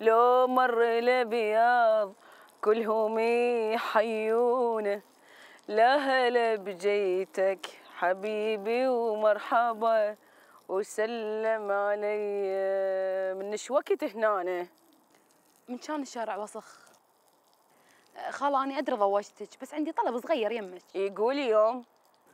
لو مر الابيض كلهم يحيونه لا هلا بجيتك حبيبي ومرحبا وسلم علي من شوكت هنا من كان الشارع وسخ خاله اني ادري ضوجتك بس عندي طلب صغير يمك يقول يوم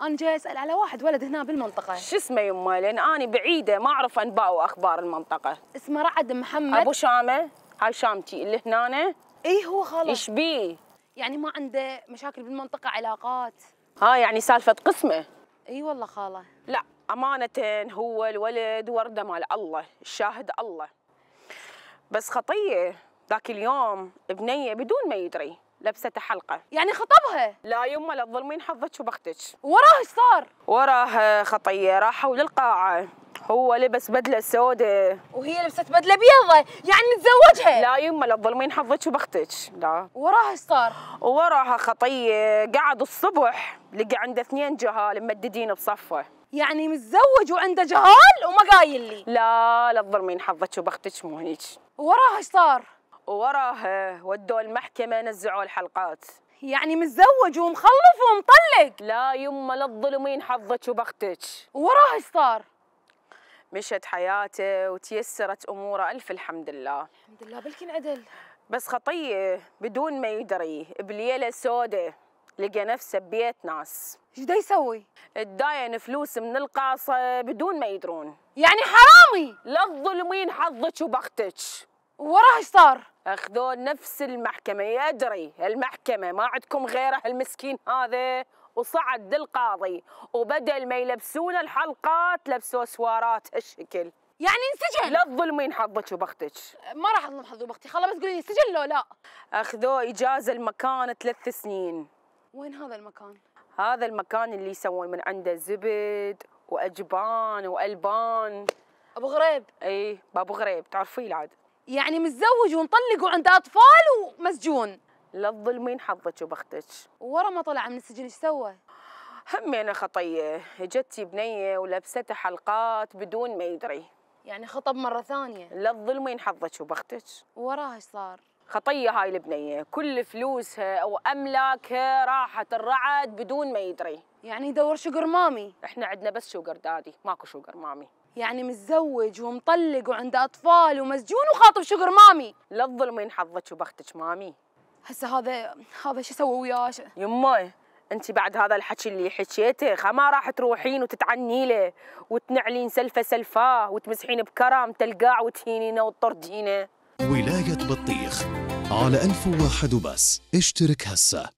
انا جاي اسال على واحد ولد هنا بالمنطقه شو اسمه يمه لان انا بعيده ما اعرف انباء واخبار المنطقه اسمه رعد محمد ابو شامه هاي شامتي اللي هنا اي هو خلاص ايش بيه يعني ما عنده مشاكل بالمنطقه علاقات ها يعني سالفه قسمه اي والله خاله لا امانه هو الولد ورده مال الله الشاهد الله بس خطيه ذاك اليوم بنيه بدون ما يدري لبسته حلقه يعني خطبها لا يمه لا تظلمين حظك وبختك وراه ايش صار وراه خطيه راحوا للقاعه هو لبس بدله سوداء وهي لبست بدله بيضة يعني نتزوجها لا يمه لا تظلمين حظك وبختك لا وراها ايش صار وراها خطيه قعد الصبح لقى عنده اثنين جهال ممددين بصفه يعني متزوج وعنده جهال وما قايل لي لا لا تظلمين حظك وبختك مو هيك وراها ايش صار وراها ودوا المحكمة نزعوا الحلقات يعني متزوج ومخلف ومطلق لا يما لا تظلمين حظك وبختك وراها ايش صار؟ مشت حياته وتيسرت اموره الف الحمد لله الحمد لله بلكن عدل بس خطيه بدون ما يدري بليله سودة لقى نفسه ببيت ناس ايش دا يسوي؟ تداين فلوس من القاصه بدون ما يدرون يعني حرامي لا تظلمين حظك وبختك وراه ايش صار؟ اخذوه نفس المحكمه يا ادري المحكمه ما عندكم غيره المسكين هذا وصعد للقاضي وبدل ما يلبسون الحلقات لبسوه سوارات هالشكل يعني انسجن لا تظلمين حظك وبختك ما راح اظلم حظي وبختي خلاص بس قولي سجن لو لا اخذوه اجازه المكان ثلاث سنين وين هذا المكان؟ هذا المكان اللي يسوون من عنده زبد واجبان والبان ابو غريب اي بابو غريب تعرفيه العاد يعني متزوج ومطلق وعنده اطفال ومسجون لا تظلمين حظك وبختك ورا ما طلع من السجن ايش سوى؟ همينه خطيه اجتي بنيه ولبسته حلقات بدون ما يدري يعني خطب مره ثانيه لا تظلمين حظك وبختك وراها ايش صار؟ خطيه هاي البنيه كل فلوسها واملاكها راحت الرعد بدون ما يدري يعني يدور شوجر مامي احنا عندنا بس شوجر دادي ماكو شوجر مامي يعني متزوج ومطلق وعنده اطفال ومسجون وخاطب شقر مامي لا تظلمين حظك وبختك مامي هسه هذا هذا شو اسوي وياه يمه انت بعد هذا الحكي اللي حكيته ما راح تروحين وتتعني له وتنعلين سلفه سلفاه وتمسحين بكرم تلقاع وتهينينه وتطردينه ولايه بطيخ على ألف واحد وبس اشترك هسه